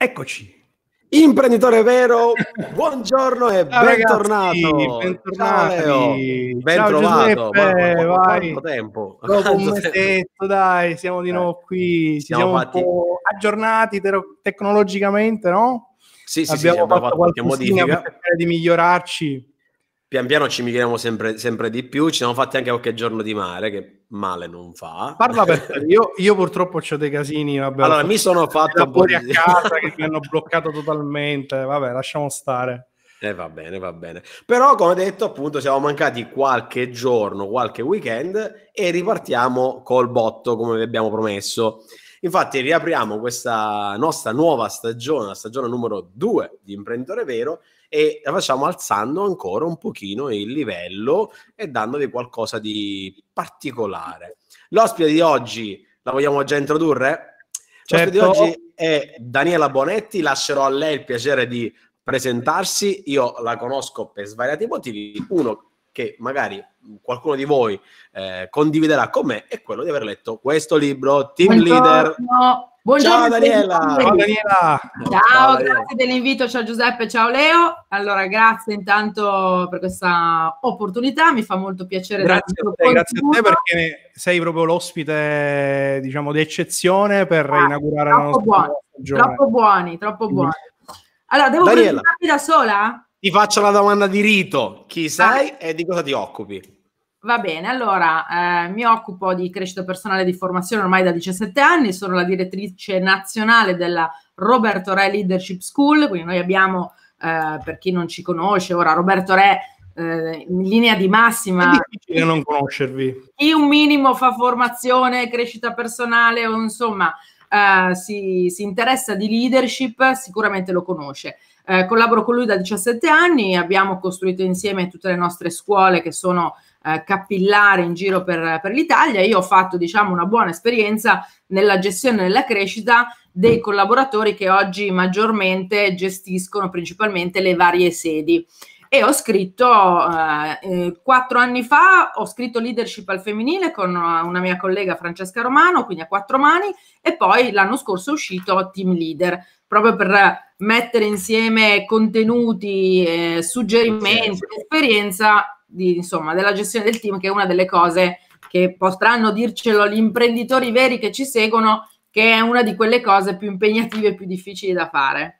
Eccoci. Imprenditore vero, buongiorno e Ciao bentornato. Ragazzi, bentornati. Ciao Leo. Ben Ciao trovato. Giuseppe, ma, ma, vai. Quanto tempo. Dopo un mesetto, dai, siamo di eh, nuovo qui. Ci siamo, siamo fatti... un po' aggiornati te- tecnologicamente, no? Sì, sì, Abbiamo sì, fatto, fatto qualche modifica per cercare di migliorarci. Pian piano ci miglioriamo sempre, sempre di più. Ci siamo fatti anche qualche giorno di mare, che male non fa. Parla per te, io, io, purtroppo ho dei casini, vabbè, Allora, mi sono fatto fuori a casa che mi hanno bloccato totalmente, vabbè, lasciamo stare. Eh, va bene, va bene. Però, come detto, appunto, siamo mancati qualche giorno, qualche weekend e ripartiamo col botto, come vi abbiamo promesso. Infatti, riapriamo questa nostra nuova stagione, la stagione numero 2 di Imprenditore Vero, e la facciamo alzando ancora un pochino il livello e dandovi qualcosa di particolare. L'ospite di oggi la vogliamo già introdurre? Certo. L'ospite di certo. oggi è Daniela Bonetti, lascerò a lei il piacere di presentarsi, io la conosco per svariati motivi, uno che magari qualcuno di voi eh, condividerà con me è quello di aver letto questo libro, Team Buongiorno. Leader. Buongiorno ciao Daniela. Ciao, Daniela. ciao, ciao grazie dell'invito, ciao Giuseppe, ciao Leo. Allora, grazie intanto per questa opportunità, mi fa molto piacere. Grazie, a te, grazie a te perché sei proprio l'ospite, diciamo, d'eccezione per ah, inaugurare la nostra buoni, stagione. Troppo buoni, troppo buoni. Allora, devo Daniela, da sola? Ti faccio la domanda di rito, chi ah. sei ah. e di cosa ti occupi? Va bene, allora eh, mi occupo di crescita personale e di formazione ormai da 17 anni, sono la direttrice nazionale della Roberto Re Leadership School, quindi noi abbiamo, eh, per chi non ci conosce, ora Roberto Re eh, in linea di massima... È difficile non conoscervi. Chi un minimo fa formazione, crescita personale o insomma eh, si, si interessa di leadership sicuramente lo conosce. Eh, collaboro con lui da 17 anni, abbiamo costruito insieme tutte le nostre scuole che sono eh, capillare in giro per, per l'Italia. Io ho fatto diciamo, una buona esperienza nella gestione e nella crescita dei collaboratori che oggi maggiormente gestiscono principalmente le varie sedi. E ho scritto, eh, eh, quattro anni fa, ho scritto leadership al femminile con una mia collega Francesca Romano, quindi a quattro mani, e poi l'anno scorso è uscito Team Leader, proprio per mettere insieme contenuti, eh, suggerimenti, esperienza di, insomma, della gestione del team, che è una delle cose che potranno dircelo gli imprenditori veri che ci seguono, che è una di quelle cose più impegnative e più difficili da fare.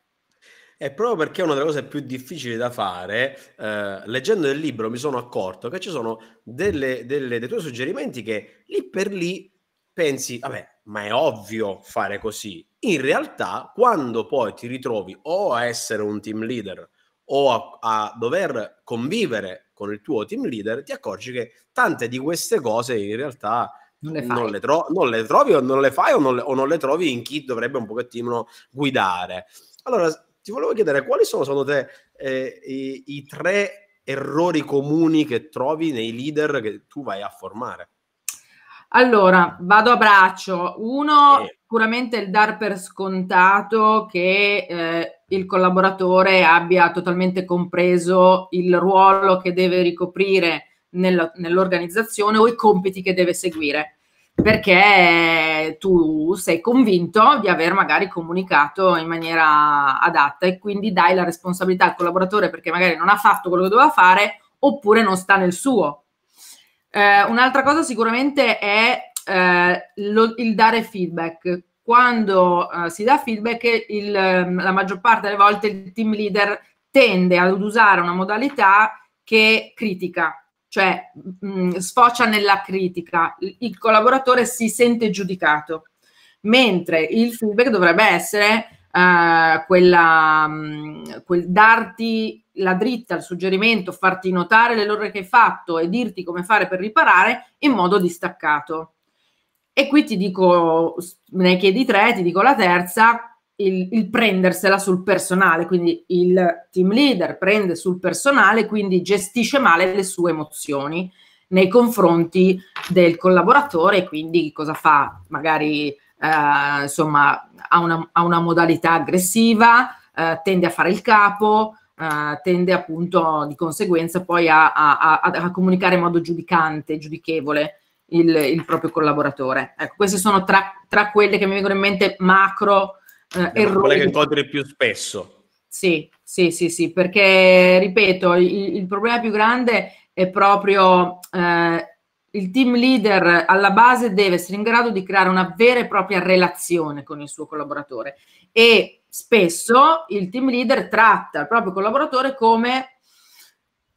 E proprio perché è una delle cose più difficili da fare, eh, leggendo il libro mi sono accorto che ci sono delle, delle, dei tuoi suggerimenti che lì per lì pensi, vabbè, ma è ovvio fare così. In realtà, quando poi ti ritrovi o a essere un team leader o a, a dover convivere con il tuo team leader, ti accorgi che tante di queste cose in realtà non le, non le, tro- non le trovi o non le fai o non le, o non le trovi in chi dovrebbe un pochettino guidare. Allora, ti volevo chiedere quali sono secondo te eh, i, i tre errori comuni che trovi nei leader che tu vai a formare? Allora, vado a braccio. Uno, sicuramente il dar per scontato che eh, il collaboratore abbia totalmente compreso il ruolo che deve ricoprire nel, nell'organizzazione o i compiti che deve seguire, perché tu sei convinto di aver magari comunicato in maniera adatta e quindi dai la responsabilità al collaboratore perché magari non ha fatto quello che doveva fare oppure non sta nel suo. Eh, un'altra cosa sicuramente è eh, lo, il dare feedback quando uh, si dà feedback, il, ehm, la maggior parte delle volte il team leader tende ad usare una modalità che critica, cioè mh, mm, mm, sfocia nella critica. Il collaboratore si sente giudicato, mentre il feedback dovrebbe essere uh, quella, mh, mm, quel darti la dritta, il suggerimento, farti notare l'errore che hai fatto e dirti come fare per riparare in modo distaccato. E qui ti dico, ne chiedi tre, ti dico la terza, il, il, prendersela sul personale, quindi il team leader prende sul personale, quindi gestisce male le sue emozioni nei confronti del collaboratore, quindi cosa fa? Magari eh, insomma ha una, ha una, modalità aggressiva, eh, tende a fare il capo, eh, tende appunto di conseguenza poi a, a, a, a comunicare in modo giudicante, giudichevole il, il proprio collaboratore. Ecco, queste sono tra, tra, quelle che mi vengono in mente macro eh, errori. Quelle che incontri più spesso. Sì, sì, sì, sì, perché ripeto, il, il problema più grande è proprio eh, il team leader alla base deve essere in grado di creare una vera e propria relazione con il suo collaboratore e spesso il team leader tratta il proprio collaboratore come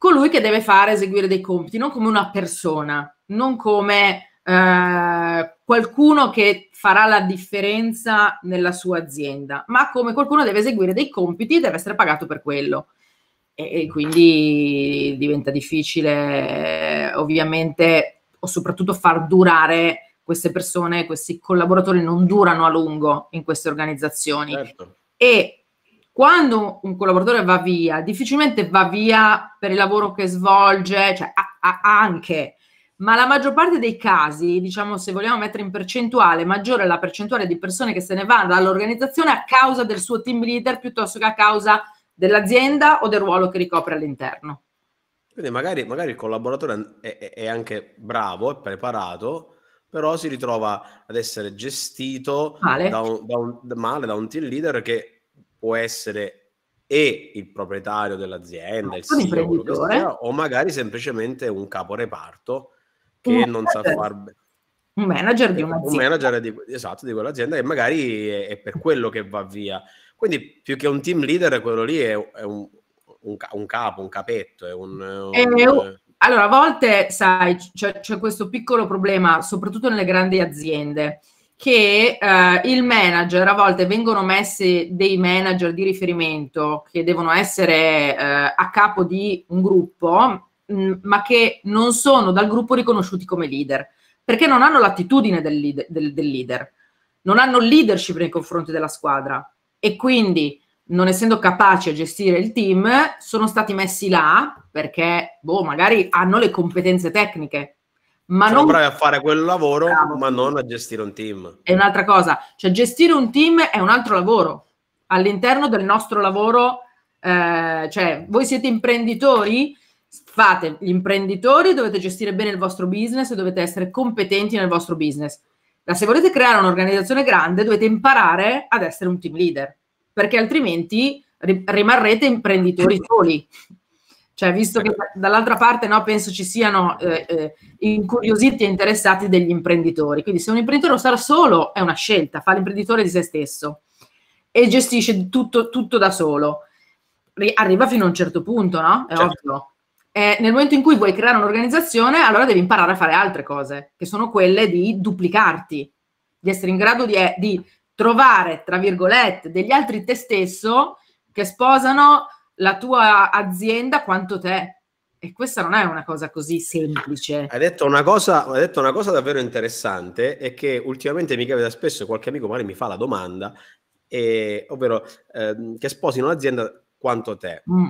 colui che deve fare eseguire dei compiti, non come una persona, non come eh, qualcuno che farà la differenza nella sua azienda, ma come qualcuno deve eseguire dei compiti e deve essere pagato per quello. E, e quindi diventa difficile, ovviamente, o soprattutto far durare queste persone, questi collaboratori non durano a lungo in queste organizzazioni. Certo. E quando un collaboratore va via, difficilmente va via per il lavoro che svolge, cioè a, a, anche, ma la maggior parte dei casi, diciamo se vogliamo mettere in percentuale, maggiore la percentuale di persone che se ne vanno dall'organizzazione a causa del suo team leader piuttosto che a causa dell'azienda o del ruolo che ricopre all'interno. Quindi magari, magari il collaboratore è, è, anche bravo, è preparato, però si ritrova ad essere gestito male. Da, un, da un, male da un team leader che può essere e il proprietario dell'azienda, il CEO, o magari semplicemente un capo reparto che un non manager. sa far bene. Un manager di un'azienda. Un manager di, esatto, di quell'azienda che magari è, è, per quello che va via. Quindi più che un team leader, quello lì è, è un, un, un, capo, un capetto. È un, eh, oh, eh, allora, a volte, sai, c'è, c'è questo piccolo problema, soprattutto nelle grandi aziende che eh, il manager, a volte vengono messi dei manager di riferimento che devono essere eh, a capo di un gruppo, mh, mm, ma che non sono dal gruppo riconosciuti come leader, perché non hanno l'attitudine del, lead, del, del leader, non hanno leadership nei confronti della squadra e quindi non essendo capaci a gestire il team, sono stati messi là perché, boh, magari hanno le competenze tecniche, ma Sono non... bravi a fare quel lavoro, Bravo. ma non a gestire un team. È un'altra cosa, cioè gestire un team è un altro lavoro. All'interno del nostro lavoro, eh, cioè voi siete imprenditori, fate gli imprenditori, dovete gestire bene il vostro business dovete essere competenti nel vostro business. Ma se volete creare un'organizzazione grande, dovete imparare ad essere un team leader, perché altrimenti rimarrete imprenditori soli. Cioè, visto che dall'altra parte no, penso ci siano eh, eh, incuriositi e interessati degli imprenditori. Quindi se un imprenditore lo sarà solo, è una scelta, fa l'imprenditore di se stesso e gestisce tutto, tutto da solo. Arriva fino a un certo punto, no? È certo. ovvio. Eh, nel momento in cui vuoi creare un'organizzazione, allora devi imparare a fare altre cose, che sono quelle di duplicarti, di essere in grado di, eh, di trovare, tra virgolette, degli altri te stesso che sposano la tua azienda quanto te. E questa non è una cosa così semplice. Hai detto una cosa, detto una cosa davvero interessante, è che ultimamente mi capita spesso qualche amico magari mi fa la domanda, e, ovvero eh, che sposino un'azienda quanto te. Mm.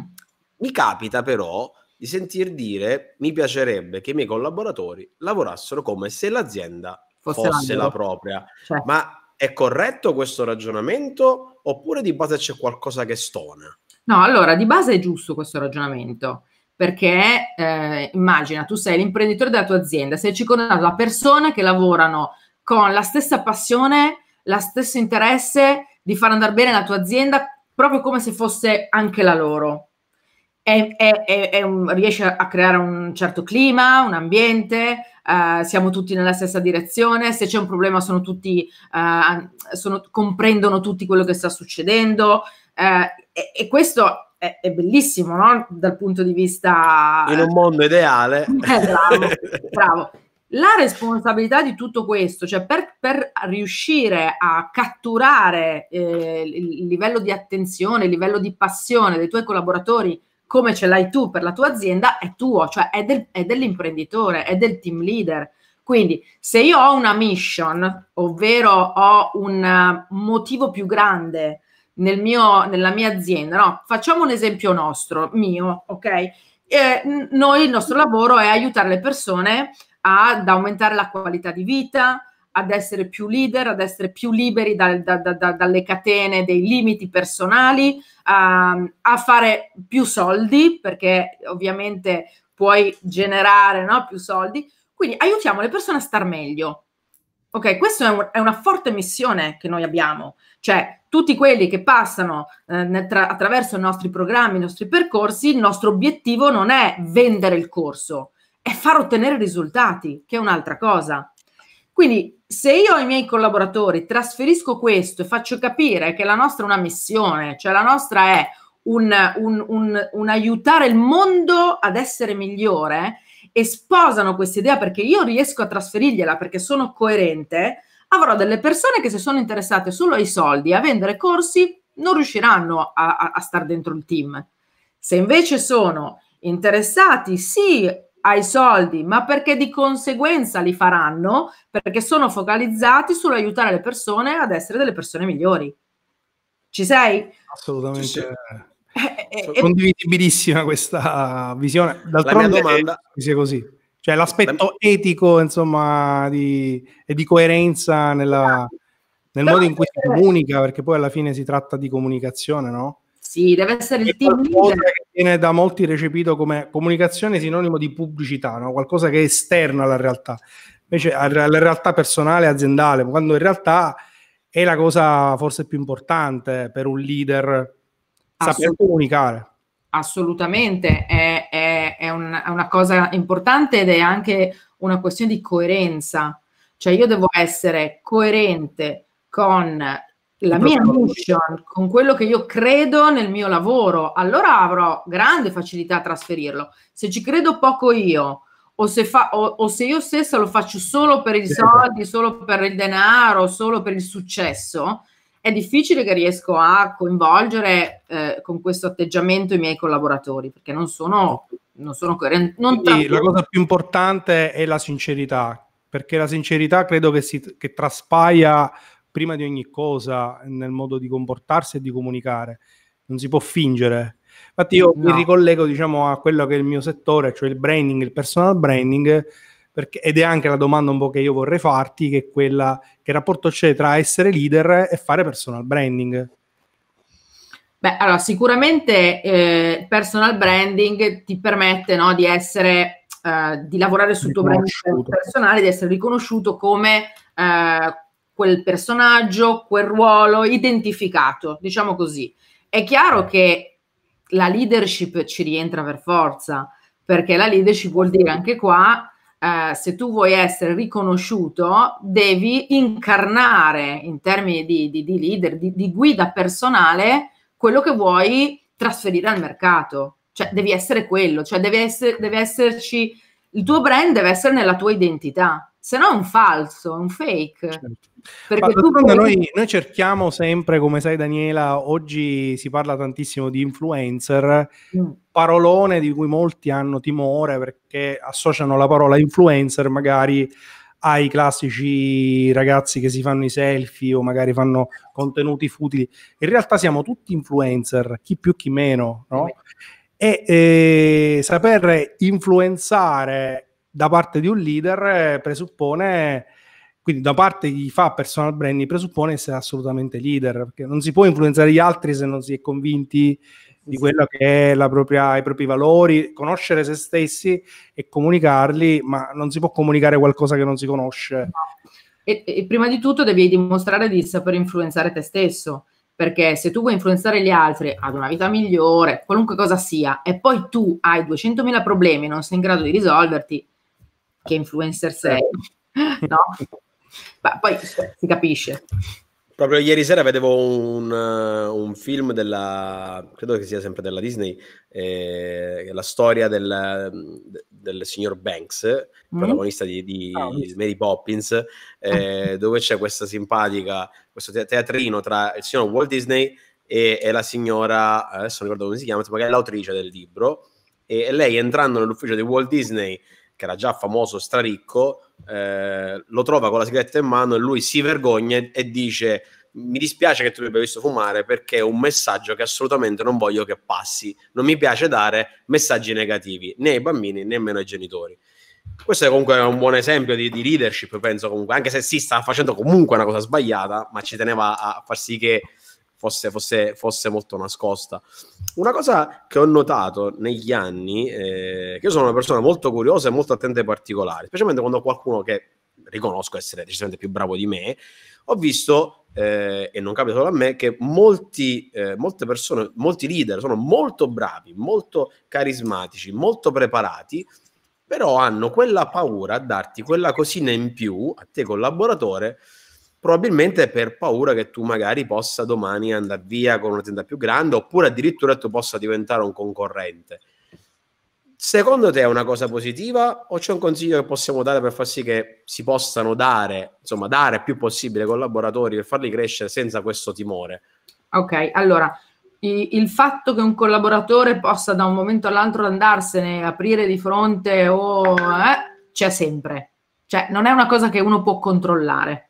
Mi capita però di sentir dire mi piacerebbe che i miei collaboratori lavorassero come se l'azienda fosse, fosse la propria. Certo. Ma è corretto questo ragionamento oppure di base c'è qualcosa che stona? No, allora di base è giusto questo ragionamento, perché eh, immagina tu sei l'imprenditore della tua azienda, sei circondato da persone che lavorano con la stessa passione, lo stesso interesse di far andare bene la tua azienda, proprio come se fosse anche la loro. È, è, è un, riesce a creare un certo clima, un ambiente, eh, siamo tutti nella stessa direzione, se c'è un problema sono tutti, eh, sono, comprendono tutti quello che sta succedendo. Eh, e, e questo è, è, bellissimo, no? Dal punto di vista... In un mondo ideale. Eh, bravo, bravo. La responsabilità di tutto questo, cioè per, per riuscire a catturare eh, il livello di attenzione, il livello di passione dei tuoi collaboratori come ce l'hai tu per la tua azienda, è tuo, cioè è, del, è dell'imprenditore, è del team leader. Quindi se io ho una mission, ovvero ho un eh, motivo più grande nel mio, nella mia azienda, no? Facciamo un esempio nostro, mio, ok? Eh, noi il nostro lavoro è aiutare le persone ad aumentare la qualità di vita, ad essere più leader, ad essere più liberi da, da, da, dalle catene dei limiti personali, a, ehm, a, fare più soldi, perché ovviamente puoi generare no? più soldi. Quindi aiutiamo le persone a star meglio. Ok, questa è, un, è una forte missione che noi abbiamo. Cioè, tutti quelli che passano eh, tra, attraverso i nostri programmi, i nostri percorsi, il nostro obiettivo non è vendere il corso, è far ottenere risultati, che è un'altra cosa. Quindi se io ai miei collaboratori trasferisco questo e faccio capire che la nostra è una missione, cioè la nostra è un, un, un, un aiutare il mondo ad essere migliore, e sposano questa idea perché io riesco a trasferirgliela perché sono coerente, avrò delle persone che se sono interessate solo ai soldi, a vendere corsi, non riusciranno a, a, a stare dentro il team. Se invece sono interessati sì ai soldi, ma perché di conseguenza li faranno, perché sono focalizzati sull'aiutare le persone ad essere delle persone migliori. Ci sei? Assolutamente. Ci sei. Eh, eh, eh condividibilissima questa visione. D'altronde la mia domanda è così. Cioè l'aspetto Beh, etico, insomma, di, e di coerenza nella, nel modo in cui si eh, comunica, perché poi alla fine si tratta di comunicazione, no? Sì, deve essere il team leader. che viene da molti recepito come comunicazione sinonimo di pubblicità, no? qualcosa che è esterno alla realtà, invece alla realtà personale e aziendale, quando in realtà è la cosa forse più importante per un leader saper comunicare. Assolutamente, è, è è, un, è una cosa importante ed è anche una questione di coerenza. Cioè io devo essere coerente con la mia mission, con quello che io credo nel mio lavoro, allora avrò grande facilità a trasferirlo. Se ci credo poco io, o se, fa, o, o se io stessa lo faccio solo per i certo. soldi, solo per il denaro, solo per il successo, è difficile che riesco a coinvolgere eh, con questo atteggiamento i miei collaboratori, perché non sono certo non sono coerente. Non Quindi, la cosa più importante è la sincerità, perché la sincerità credo che, si, che traspaia prima di ogni cosa nel modo di comportarsi e di comunicare. Non si può fingere. Infatti io no. mi ricollego diciamo, a quello che è il mio settore, cioè il branding, il personal branding, perché, ed è anche la domanda un po' che io vorrei farti, che è quella che rapporto c'è tra essere leader e fare personal branding. Beh, allora sicuramente eh, personal branding ti permette no, di essere, eh, di lavorare sul tuo brand personale, di essere riconosciuto come eh, quel personaggio, quel ruolo, identificato, diciamo così. È chiaro che la leadership ci rientra per forza, perché la leadership vuol dire anche qua, eh, se tu vuoi essere riconosciuto, devi incarnare in termini di, di, di leader, di, di guida personale, quello che vuoi trasferire al mercato. Cioè, devi essere quello, cioè deve, essere, deve esserci, il tuo brand deve essere nella tua identità se no è un falso, è un fake. Certo. Perché tu puoi... noi, noi, cerchiamo sempre, come sai Daniela, oggi si parla tantissimo di influencer, mm. parolone di cui molti hanno timore perché associano la parola influencer magari ai classici ragazzi che si fanno i selfie o magari fanno contenuti futili. In realtà siamo tutti influencer, chi più chi meno, no? E eh, saper influenzare da parte di un leader eh, presuppone quindi da parte di chi fa personal branding presuppone essere assolutamente leader, perché non si può influenzare gli altri se non si è convinti di quello che è la propria, i propri valori, conoscere se stessi e comunicarli, ma non si può comunicare qualcosa che non si conosce. E, e prima di tutto devi dimostrare di saper influenzare te stesso, perché se tu vuoi influenzare gli altri ad una vita migliore, qualunque cosa sia, e poi tu hai 200.000 problemi e non sei in grado di risolverti, che influencer sei, certo. no? ma poi si capisce. Proprio ieri sera vedevo un, un, film della, credo che sia sempre della Disney, eh, la storia del, del, signor Banks, mm. protagonista di, di oh. Mary Poppins, eh, ah. dove c'è questa simpatica, questo teatrino tra il signor Walt Disney e, e la signora, adesso non ricordo come si chiama, ma è l'autrice del libro, e, e lei entrando nell'ufficio di Walt Disney che era già famoso, straricco, eh, lo trova con la sigaretta in mano e lui si vergogna e dice mi dispiace che tu mi abbia visto fumare perché è un messaggio che assolutamente non voglio che passi. Non mi piace dare messaggi negativi né ai bambini né ai genitori. Questo è comunque un buon esempio di, di, leadership, penso comunque, anche se si sta facendo comunque una cosa sbagliata, ma ci teneva a far sì che fosse, fosse, fosse molto nascosta. Una cosa che ho notato negli anni, eh, che io sono una persona molto curiosa e molto attenta ai particolari, specialmente quando ho qualcuno che riconosco essere decisamente più bravo di me, ho visto, eh, e non capita solo a me, che molti, eh, molte persone, molti leader sono molto bravi, molto carismatici, molto preparati, però hanno quella paura a darti quella cosina in più, a te collaboratore, probabilmente per paura che tu magari possa domani andare via con un'azienda più grande oppure addirittura tu possa diventare un concorrente. Secondo te è una cosa positiva o c'è un consiglio che possiamo dare per far sì che si possano dare, insomma, dare più possibile ai collaboratori per farli crescere senza questo timore? Ok, allora il fatto che un collaboratore possa da un momento all'altro andarsene, aprire di fronte o eh, c'è sempre. Cioè, non è una cosa che uno può controllare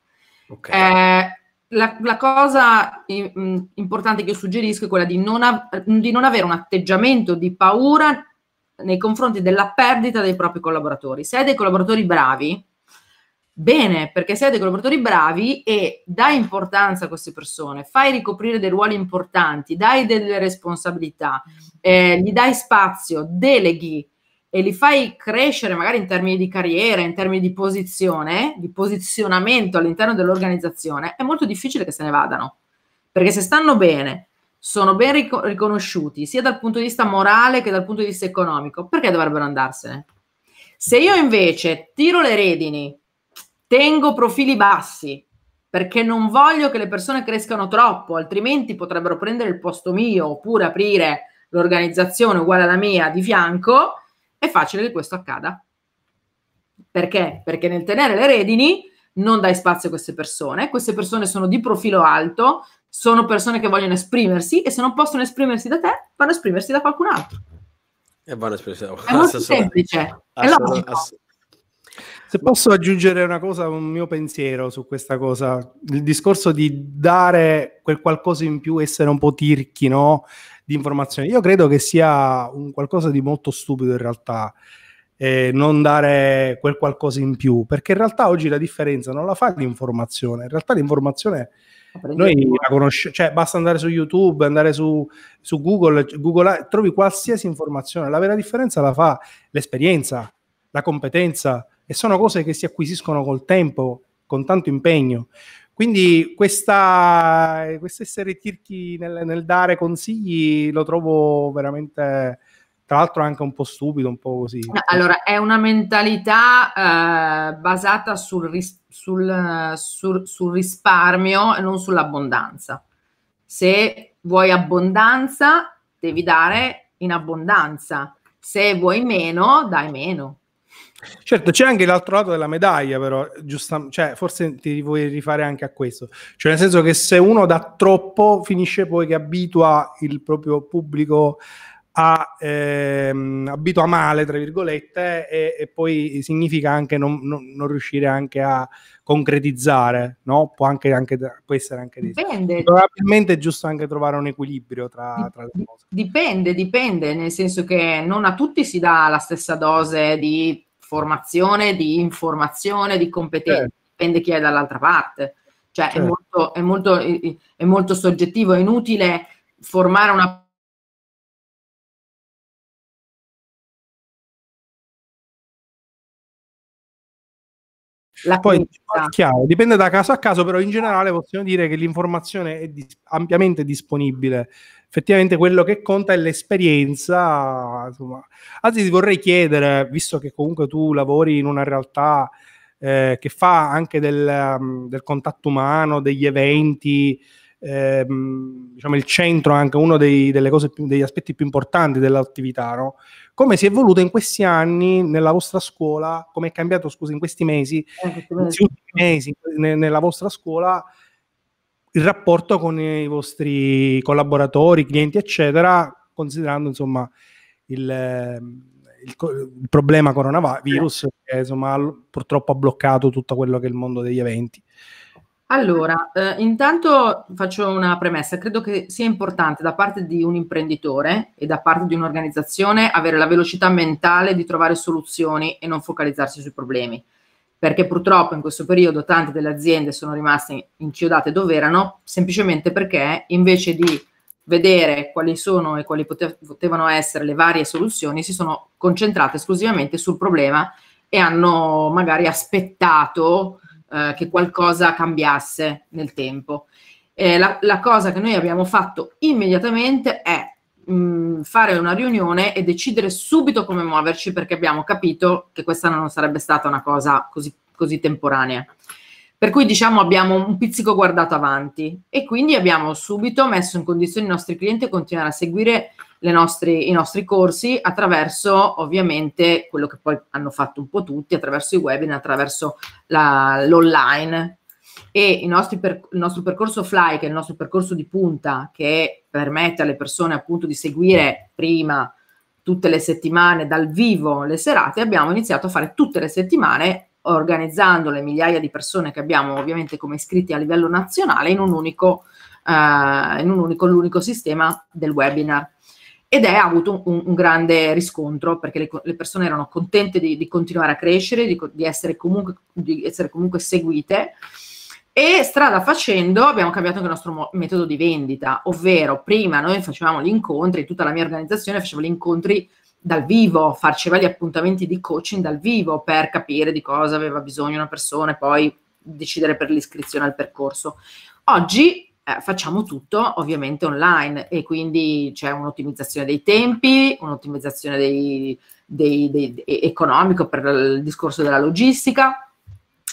Okay. Eh, la, la, cosa importante che io suggerisco è quella di non, av- di non avere un atteggiamento di paura nei confronti della perdita dei propri collaboratori. Se hai dei collaboratori bravi, bene, perché sei dei collaboratori bravi e dai importanza a queste persone, fai ricoprire dei ruoli importanti, dai delle responsabilità, eh, gli dai spazio, deleghi, e li fai crescere magari in termini di carriera, in termini di posizione, di posizionamento all'interno dell'organizzazione, è molto difficile che se ne vadano. Perché se stanno bene, sono ben ric- riconosciuti sia dal punto di vista morale che dal punto di vista economico, perché dovrebbero andarsene? Se io invece tiro le redini, tengo profili bassi, perché non voglio che le persone crescano troppo, altrimenti potrebbero prendere il posto mio oppure aprire l'organizzazione uguale alla mia di fianco, è facile che questo accada. Perché? Perché nel tenere le redini non dai spazio a queste persone, queste persone sono di profilo alto, sono persone che vogliono esprimersi e se non possono esprimersi da te, vanno a esprimersi da qualcun altro. E vanno a esprimersi da qualcun altro. È molto semplice, è logico. se posso aggiungere una cosa, un mio pensiero su questa cosa, il discorso di dare quel qualcosa in più, essere un po' tirchi, no? di informazioni. Io credo che sia un qualcosa di molto stupido in realtà. Eh, non dare quel qualcosa in più, perché in realtà oggi la differenza non la fa l'informazione, in realtà l'informazione noi la eh. conosciamo, cioè basta andare su YouTube, andare su, su Google, Google, trovi qualsiasi informazione, la vera differenza la fa l'esperienza, la competenza e sono cose che si acquisiscono col tempo, con tanto impegno. Quindi questa, essere tirchi nel, nel, dare consigli lo trovo veramente, tra l'altro anche un po' stupido, un po' così. Allora, è una mentalità eh, basata sul, ris- sul, sul, sul risparmio e non sull'abbondanza. Se vuoi abbondanza, devi dare in abbondanza. Se vuoi meno, dai meno. Certo, c'è anche l'altro lato della medaglia, però giusta, cioè, forse ti vuoi rifare anche a questo. Cioè, nel senso che se uno dà troppo, finisce poi che abitua il proprio pubblico a, ehm, abitua male, tra virgolette, e, e poi significa anche non, non, non, riuscire anche a concretizzare, no? Può, anche, anche, può essere anche dipende. Probabilmente è giusto anche trovare un equilibrio tra, tra, le cose. Dipende, dipende, nel senso che non a tutti si dà la stessa dose di formazione, di informazione, di competenza, certo. dipende chi è dall'altra parte. Cioè certo. è, molto, è, molto, è, molto, soggettivo, è inutile formare una... La Poi chiaro, dipende da caso a caso, però in generale possiamo dire che l'informazione è dis- ampiamente disponibile effettivamente quello che conta è l'esperienza. Insomma. Anzi, ti vorrei chiedere, visto che comunque tu lavori in una realtà eh, che fa anche del, mm, del, contatto umano, degli eventi, ehm, diciamo il centro anche uno dei, più, degli aspetti più importanti dell'attività, no? come si è evoluto in questi anni nella vostra scuola, come è cambiato, scusa, in questi mesi, eh, in questi ultimi mesi nella vostra scuola il rapporto con i vostri collaboratori, clienti, eccetera, considerando insomma il, ehm, il, il problema coronavirus che insomma, purtroppo ha bloccato tutto quello che è il mondo degli eventi. Allora, eh, intanto faccio una premessa. Credo che sia importante da parte di un imprenditore e da parte di un'organizzazione avere la velocità mentale di trovare soluzioni e non focalizzarsi sui problemi perché purtroppo in questo periodo tante delle aziende sono rimaste inchiodate dove erano, semplicemente perché invece di vedere quali sono e quali potevano essere le varie soluzioni, si sono concentrate esclusivamente sul problema e hanno magari aspettato eh, che qualcosa cambiasse nel tempo. Eh, la, la cosa che noi abbiamo fatto immediatamente è mh, mm, fare una riunione e decidere subito come muoverci perché abbiamo capito che questa non sarebbe stata una cosa così, così temporanea. Per cui diciamo abbiamo un pizzico guardato avanti e quindi abbiamo subito messo in condizione i nostri clienti di continuare a seguire nostre, i nostri corsi attraverso ovviamente quello che poi hanno fatto un po' tutti, attraverso i webinar, attraverso la, l'online e per, il nostro percorso fly, che è il nostro percorso di punta, che permette alle persone appunto di seguire prima tutte le settimane dal vivo le serate, abbiamo iniziato a fare tutte le settimane organizzando le migliaia di persone che abbiamo ovviamente come iscritti a livello nazionale in un unico, eh, in un unico l'unico sistema del webinar. Ed è avuto un, un grande riscontro perché le, le persone erano contente di, di, continuare a crescere, di, di, essere comunque, di essere comunque seguite e strada facendo abbiamo cambiato anche il nostro mo- metodo di vendita, ovvero prima noi facevamo gli incontri, tutta la mia organizzazione faceva gli incontri dal vivo, faceva gli appuntamenti di coaching dal vivo per capire di cosa aveva bisogno una persona e poi decidere per l'iscrizione al percorso. Oggi eh, facciamo tutto ovviamente online e quindi c'è un'ottimizzazione dei tempi, un'ottimizzazione dei, dei, dei, economico per il discorso della logistica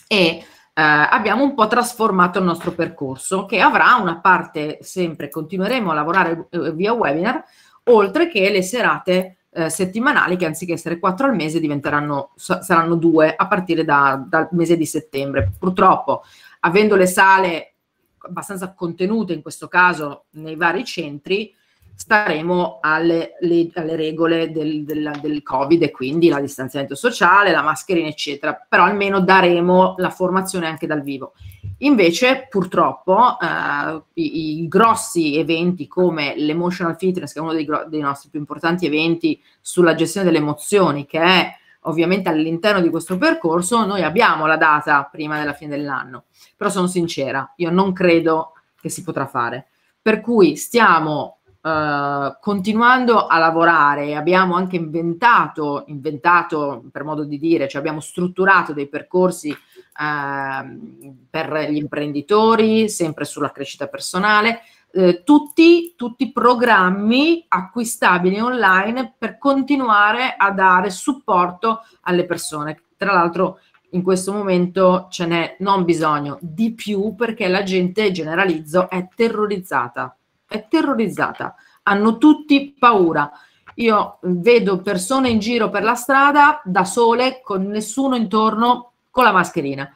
e eh, abbiamo un po' trasformato il nostro percorso che avrà una parte sempre, continueremo a lavorare eh, via webinar, oltre che le serate eh, settimanali che anziché essere quattro al mese diventeranno, saranno due a partire da, dal mese di settembre. Purtroppo, avendo le sale abbastanza contenute in questo caso nei vari centri, staremo alle, le, alle regole del, del, del, Covid e quindi la distanziamento sociale, la mascherina, eccetera, però almeno daremo la formazione anche dal vivo. Invece, purtroppo, eh, i, i, grossi eventi come l'Emotional Fitness, che è uno dei, dei nostri più importanti eventi sulla gestione delle emozioni, che è ovviamente all'interno di questo percorso, noi abbiamo la data prima della fine dell'anno, però sono sincera, io non credo che si potrà fare. Per cui stiamo eh, continuando a lavorare, abbiamo anche inventato, inventato per modo di dire, cioè abbiamo strutturato dei percorsi eh, per gli imprenditori, sempre sulla crescita personale, eh, tutti, i programmi acquistabili online per continuare a dare supporto alle persone. Tra l'altro in questo momento ce n'è non bisogno di più perché la gente, generalizzo, è terrorizzata è terrorizzata, hanno tutti paura. Io vedo persone in giro per la strada da sole, con nessuno intorno, con la mascherina.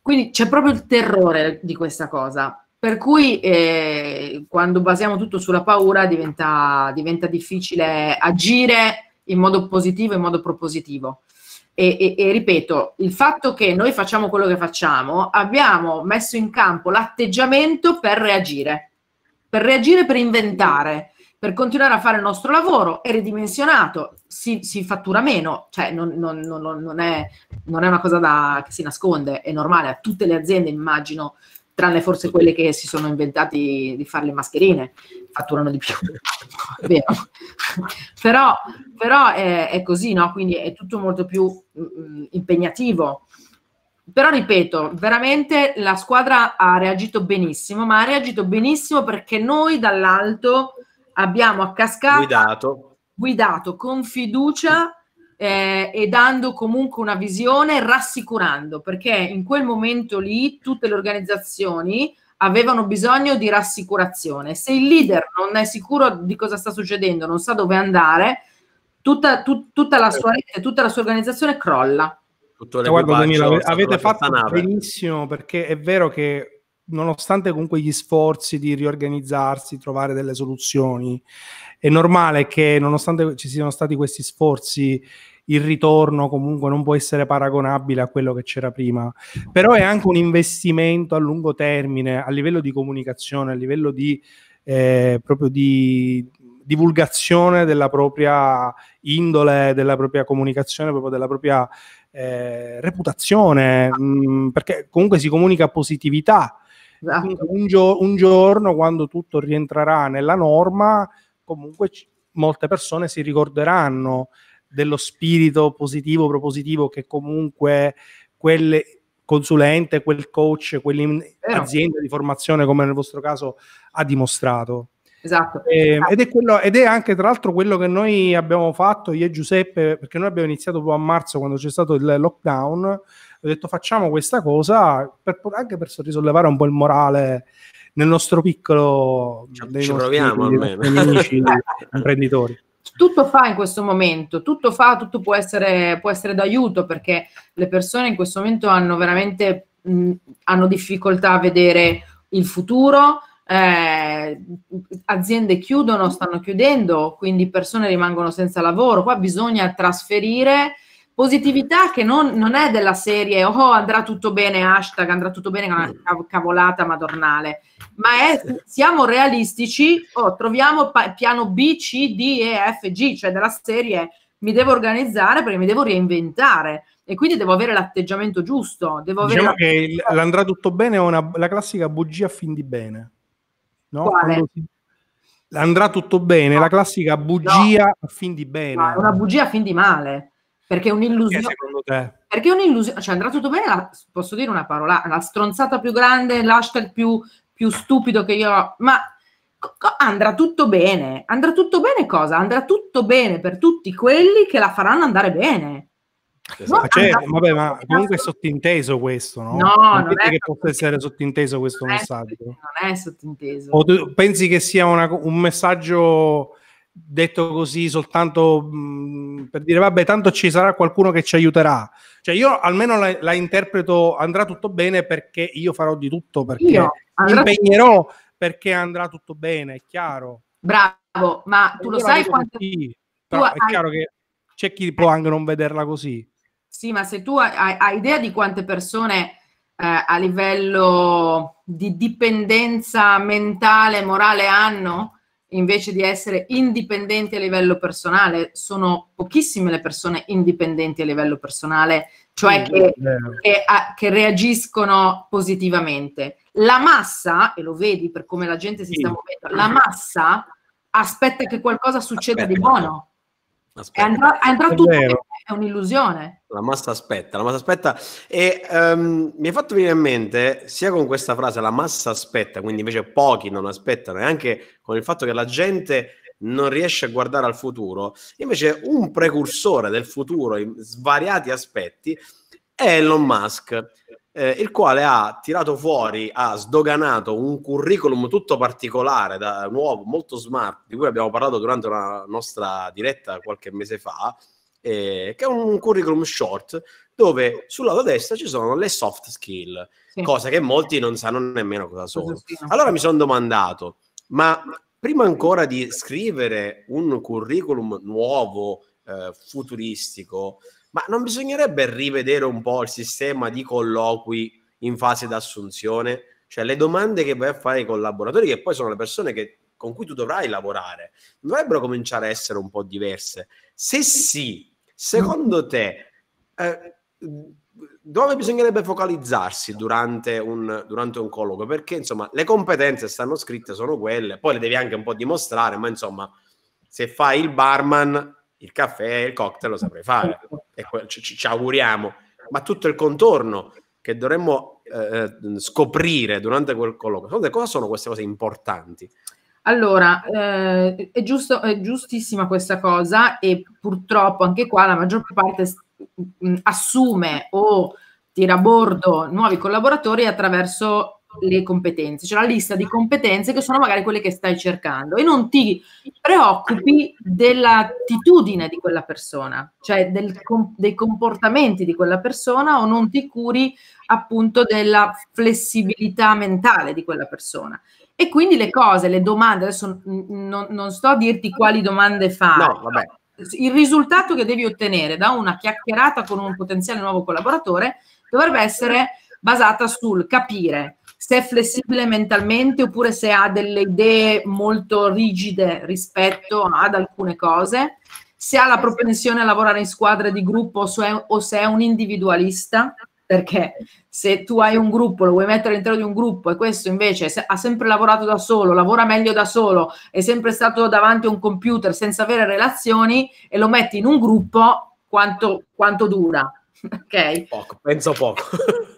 Quindi c'è proprio il terrore di questa cosa. Per cui eh, quando basiamo tutto sulla paura diventa, diventa, difficile agire in modo positivo, in modo propositivo. E, e, e, ripeto, il fatto che noi facciamo quello che facciamo, abbiamo messo in campo l'atteggiamento per reagire per reagire, per inventare, per continuare a fare il nostro lavoro, è ridimensionato, si, si fattura meno, cioè non, non, non, è, non, è, una cosa da, che si nasconde, è normale a tutte le aziende, immagino, tranne forse quelle che si sono inventati di fare le mascherine, fatturano di più, è vero. però, però è, è, così, no? quindi è tutto molto più mh, mm, mm, impegnativo. Però ripeto, veramente la squadra ha reagito benissimo, ma ha reagito benissimo perché noi dall'alto abbiamo a cascata guidato, guidato con fiducia eh, e dando comunque una visione, rassicurando, perché in quel momento lì tutte le organizzazioni avevano bisogno di rassicurazione. Se il leader non è sicuro di cosa sta succedendo, non sa dove andare, tutta, tut, tutta la sua certo. tutta la sua organizzazione crolla tutto cioè, le guarda, Danilo, avete fatto benissimo perché è vero che nonostante comunque gli sforzi di riorganizzarsi, trovare delle soluzioni, è normale che nonostante ci siano stati questi sforzi, il ritorno comunque non può essere paragonabile a quello che c'era prima, però è anche un investimento a lungo termine a livello di comunicazione, a livello di eh, proprio di divulgazione della propria indole, della propria comunicazione, proprio della propria eh, reputazione, mh, mm, perché comunque si comunica positività. Esatto. Un, gio- un, giorno, quando tutto rientrerà nella norma, comunque c- molte persone si ricorderanno dello spirito positivo, propositivo che comunque quel consulente, quel coach, quell'azienda di formazione, come nel vostro caso, ha dimostrato. Esatto. Eh, esatto. Ed, è quello, ed, è anche tra l'altro quello che noi abbiamo fatto io e Giuseppe, perché noi abbiamo iniziato proprio a marzo quando c'è stato il lockdown, ho detto facciamo questa cosa per, anche per risollevare un po' il morale nel nostro piccolo ci, ci nostri, proviamo dei amici imprenditori tutto fa in questo momento, tutto fa, tutto può essere, può essere d'aiuto perché le persone in questo momento hanno veramente mh, hanno difficoltà a vedere il futuro, eh, aziende chiudono, stanno chiudendo, quindi persone rimangono senza lavoro. Qua bisogna trasferire positività che non, non è della serie oh andrà tutto bene, hashtag andrà tutto bene, una mm. cavolata madornale, ma è siamo realistici, oh, troviamo pa- piano B, C, D, E, F, G, cioè della serie mi devo organizzare perché mi devo reinventare e quindi devo avere l'atteggiamento giusto. Devo diciamo avere che l'andrà tutto bene è una, la classica bugia a fin di bene. No? Si... Andrà tutto bene, no. la classica bugia no. a fin di bene. No, una bugia a fin di male, perché è un'illusione... Perché secondo te? Perché è un'illusione... Cioè andrà tutto bene, la... posso dire una parola, la stronzata più grande, l'hashtag più, più stupido che io... ho, Ma andrà tutto bene. Andrà tutto bene cosa? Andrà tutto bene per tutti quelli che la faranno andare bene. Esatto. Cioè, vabbè, ma comunque è sottinteso questo, no? No, non, non è che possa essere sottinteso questo messaggio. non è sottinteso. O tu pensi che sia una, un messaggio detto così soltanto mh, mhmm, per dire vabbè, tanto ci sarà qualcuno che ci aiuterà. Cioè, io almeno la, la interpreto andrà tutto bene perché io farò di tutto perché io, mi impegnerò tutto. perché andrà tutto bene, è chiaro. Bravo, ma tu lo sai quanto sì, però hai... è chiaro che c'è chi può anche non vederla così. Sì, ma se tu hai, hai idea di quante persone eh, a livello di dipendenza mentale, morale hanno, invece di essere indipendenti a livello personale, sono pochissime le persone indipendenti a livello personale, cioè che, che, a, che, reagiscono positivamente. La massa, e lo vedi per come la gente si sì. sta muovendo, la massa aspetta che qualcosa succeda aspetta. di buono. Aspetta. Andrà, andrà tutto è un'illusione. La massa aspetta, la massa aspetta. E um, mi è fatto venire in mente, sia con questa frase, la massa aspetta, quindi invece pochi non aspettano, e anche con il fatto che la gente non riesce a guardare al futuro, invece un precursore del futuro in svariati aspetti è Elon Musk. Eh, il quale ha tirato fuori, ha sdoganato un curriculum tutto particolare, da, nuovo, molto smart, di cui abbiamo parlato durante una nostra diretta qualche mese fa, eh, che è un curriculum short dove sul lato destra ci sono le soft skill, sì. cosa che molti non sanno nemmeno cosa sono. Allora mi sono domandato, ma prima ancora di scrivere un curriculum nuovo, eh, futuristico, ma non bisognerebbe rivedere un po' il sistema di colloqui in fase d'assunzione? Cioè le domande che vai a fare ai collaboratori, che poi sono le persone che, con cui tu dovrai lavorare, dovrebbero cominciare a essere un po' diverse. Se sì, Secondo te, eh, dove bisognerebbe focalizzarsi durante un, durante un colloquio? Perché insomma le competenze stanno scritte, sono quelle, poi le devi anche un po' dimostrare, ma insomma se fai il barman, il caffè, il cocktail lo saprai fare, e ci, ci auguriamo, ma tutto il contorno che dovremmo eh, eh scoprire durante quel colloquio, cosa sono queste cose importanti? Allora, eh, è, giusto, è giustissima questa cosa e purtroppo anche qua la maggior parte mm, mm, assume o tira a bordo nuovi collaboratori attraverso le competenze, cioè la lista di competenze che sono magari quelle che stai cercando e non ti preoccupi dell'attitudine di quella persona, cioè del, dei comportamenti di quella persona o non ti curi appunto della flessibilità mentale di quella persona. E quindi le cose, le domande, adesso non, non sto a dirti quali domande fare. No, vabbè. Il risultato che devi ottenere da una chiacchierata con un potenziale nuovo collaboratore dovrebbe essere basata sul capire se è flessibile mentalmente oppure se ha delle idee molto rigide rispetto ad alcune cose, se ha la propensione a lavorare in squadre di gruppo o se è, o se è un individualista, perché se tu hai un gruppo, lo vuoi mettere all'interno di un gruppo e questo invece se- ha sempre lavorato da solo, lavora meglio da solo, è sempre stato davanti a un computer senza avere relazioni e lo metti in un gruppo, quanto, quanto dura? ok? Poco, penso poco.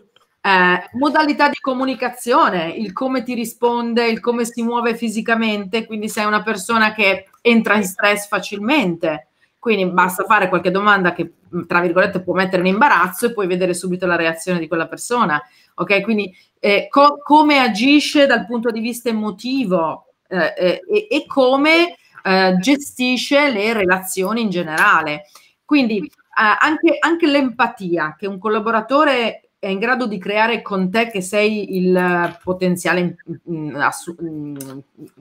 Eh, modalità di comunicazione, il come ti risponde, il come si muove fisicamente, quindi sei una persona che entra in stress facilmente, quindi basta fare qualche domanda che Mm, tra virgolette, può mettere in imbarazzo e puoi vedere subito la reazione di quella persona. Ok, quindi eh, co- come agisce dal punto di vista emotivo eh, eh, e, e, come eh, gestisce le relazioni in generale. Quindi eh, anche, anche l'empatia che un collaboratore è in grado di creare con te che sei il potenziale mm,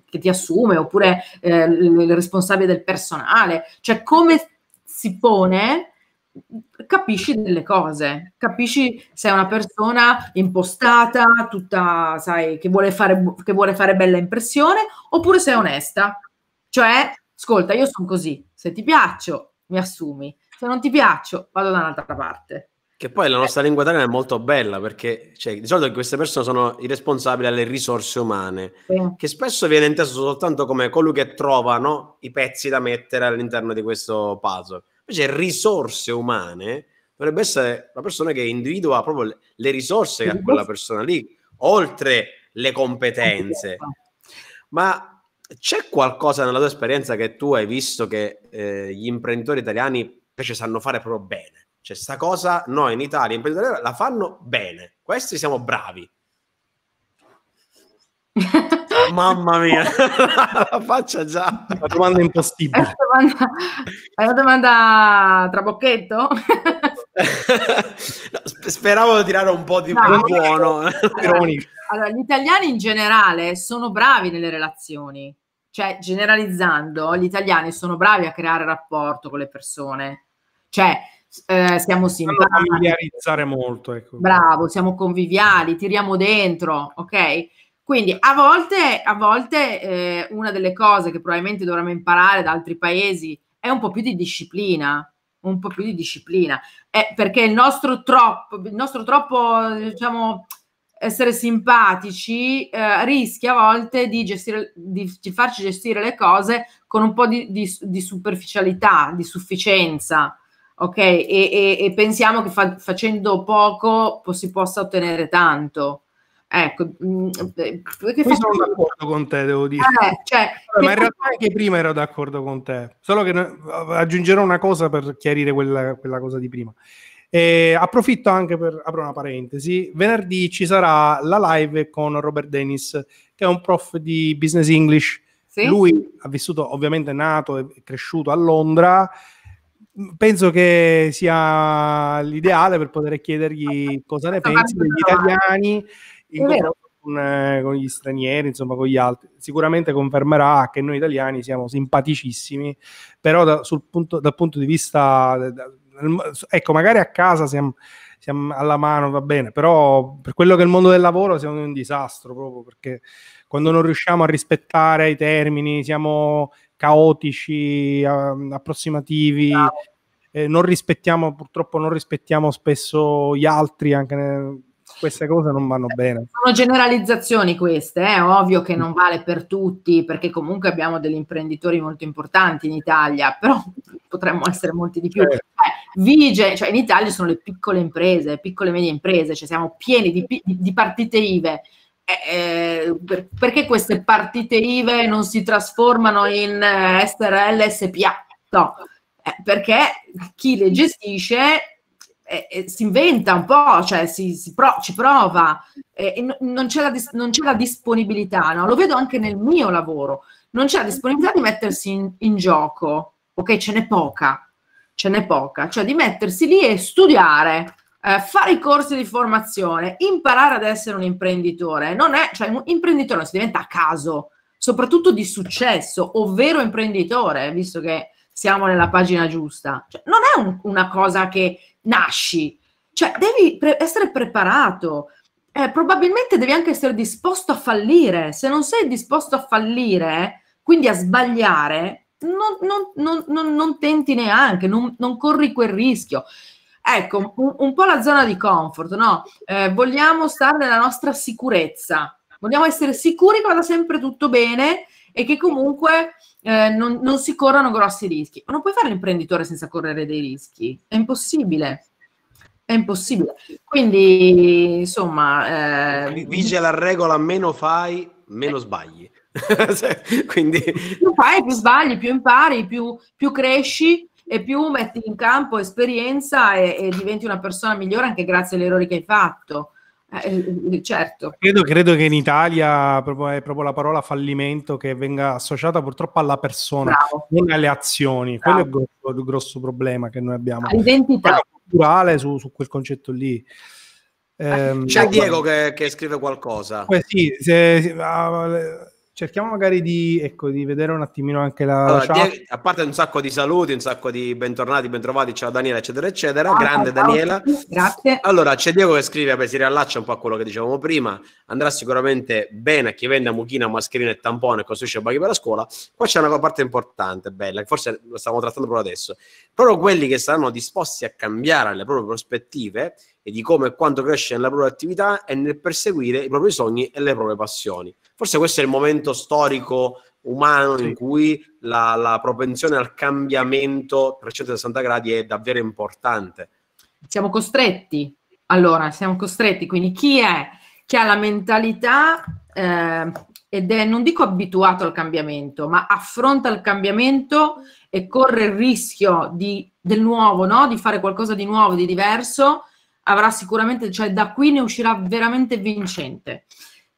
che ti assume oppure eh, il responsabile del personale, cioè come si pone capisci delle cose, capisci se è una persona impostata, tutta, sai, che vuole fare, che vuole fare bella impressione, oppure se è onesta. Cioè, ascolta, io sono così, se ti piaccio mi assumi, se non ti piaccio vado da un'altra parte. Che poi la eh. nostra lingua italiana è molto bella perché cioè, di solito queste persone sono i responsabili alle risorse umane, sì. che spesso viene inteso soltanto come colui che trova no, i pezzi da mettere all'interno di questo puzzle Invece risorse umane dovrebbe essere la persona che individua proprio le risorse a quella persona lì, oltre le competenze. Ma c'è qualcosa nella tua esperienza che tu hai visto che eh, gli imprenditori italiani invece sanno fare proprio bene? Cioè, sta cosa noi in Italia, imprenditori la fanno bene. Questi siamo bravi. Mamma mia, la faccia già. La domanda è impossibile. È una domanda, è una domanda trabocchetto? no, speravo di tirare un po' di no, buono. Allora, allora, gli italiani in generale sono bravi nelle relazioni. Cioè, generalizzando, gli italiani sono bravi a creare rapporto con le persone. Cioè, eh, siamo simpatici. familiarizzare molto, ecco. Bravo, siamo conviviali, tiriamo dentro, ok? Quindi a volte, a volte eh, una delle cose che probabilmente dovremmo imparare da altri paesi è un po' più di disciplina, un po' più di disciplina, eh, perché il nostro troppo, il nostro troppo diciamo, essere simpatici eh, rischia a volte di, gestire, di, farci gestire le cose con un po' di, di, di superficialità, di sufficienza, ok? E, e, e pensiamo che fa, facendo poco po si possa ottenere tanto. Ecco, perché mm, eh, faccio... sono d'accordo con te, devo dire. Eh, cioè, ma in realtà anche prima ero d'accordo con te, solo che aggiungerò una cosa per chiarire quella, quella cosa di prima. E approfitto anche per aprire una parentesi. Venerdì ci sarà la live con Robert Dennis, che è un prof di business English. Sì? Lui ha vissuto, ovviamente, è nato e cresciuto a Londra. Penso che sia l'ideale per poter chiedergli ah, cosa ne pensi degli eh. italiani in con, eh, con, gli stranieri, insomma con gli altri. Sicuramente confermerà che noi italiani siamo simpaticissimi, però da, punto, dal punto di vista... Da, ecco, magari a casa siamo, siamo, alla mano, va bene, però per quello che è il mondo del lavoro siamo un disastro proprio perché quando non riusciamo a rispettare i termini siamo caotici, ehm, approssimativi. Eh, non rispettiamo, purtroppo non rispettiamo spesso gli altri anche nel, queste cose non vanno bene. Sono generalizzazioni queste, è eh? ovvio che non vale per tutti, perché comunque abbiamo degli imprenditori molto importanti in Italia, però potremmo essere molti di più. Certo. Eh, vige, cioè in Italia sono le piccole imprese, piccole e medie imprese, cioè siamo pieni di, di, di partite IVE. Eh, eh, per, perché queste partite IVE non si trasformano in eh, SRL SPA? No, eh, perché chi le gestisce eh, eh, si inventa un po', cioè si, si pro, ci prova, eh, non, c'è la dis- non c'è la disponibilità, no? lo vedo anche nel mio lavoro, non c'è la disponibilità di mettersi in, in gioco, ok? Ce n'è poca, ce n'è poca, cioè di mettersi lì e studiare, eh, fare i corsi di formazione, imparare ad essere un imprenditore, non è, cioè un imprenditore non si diventa a caso, soprattutto di successo, ovvero imprenditore, visto che siamo nella pagina giusta. Cioè, non è un, una cosa che nasci. Cioè, devi pre- essere preparato. Eh, probabilmente devi anche essere disposto a fallire. Se non sei disposto a fallire, quindi a sbagliare, non, non, non, non tenti neanche, non corri quel rischio. Ecco, un, un, po' la zona di comfort, no? Eh, vogliamo stare nella nostra sicurezza, vogliamo essere sicuri che vada sempre tutto bene e che comunque eh, non, non, si corrono grossi rischi. Ma non puoi fare l'imprenditore senza correre dei rischi, è impossibile. È impossibile. Quindi, insomma... Eh, Vige la regola, meno fai, meno sbagli. Cioè, quindi... Più fai, più sbagli, più impari, più, più cresci, e più metti in campo esperienza e, e, diventi una persona migliore anche grazie agli errori che hai fatto. Ah, eh, mm, mm, certo. Credo, credo, che in Italia proprio, è proprio la parola fallimento che venga associata purtroppo alla persona, Bravo. non alle azioni. Bravo. Quello è il grosso, il grosso, problema che noi abbiamo. L'identità. culturale su, su quel concetto lì. Eh, C'è Diego che, che, scrive qualcosa. Eh sì, se, se, ah, cerchiamo magari di, ecco, di, vedere un attimino anche la, allora, chat. a parte un sacco di saluti, un sacco di bentornati, bentrovati, ciao Daniela, eccetera, eccetera. Ah, Grande ciao, Daniela. Grazie. Allora, c'è Diego che scrive, beh, si riallaccia un po' a quello che dicevamo prima, andrà sicuramente bene a chi vende mucchina, mascherina e tampone e costruisce baghi per la scuola. Qua c'è una parte importante, bella, che forse lo stiamo trattando proprio adesso. Proprio quelli che saranno disposti a cambiare le proprie prospettive e di come e quanto cresce nella propria attività e nel perseguire i propri sogni e le proprie passioni. Forse questo è il momento storico umano sì. in cui la, la, propensione al cambiamento 360 gradi è davvero importante. Siamo costretti, allora, siamo costretti, quindi chi è che ha la mentalità eh, ed è, non dico abituato al cambiamento, ma affronta il cambiamento e corre il rischio di, del nuovo, no? di fare qualcosa di nuovo, di diverso, avrà sicuramente, cioè da qui ne uscirà veramente vincente.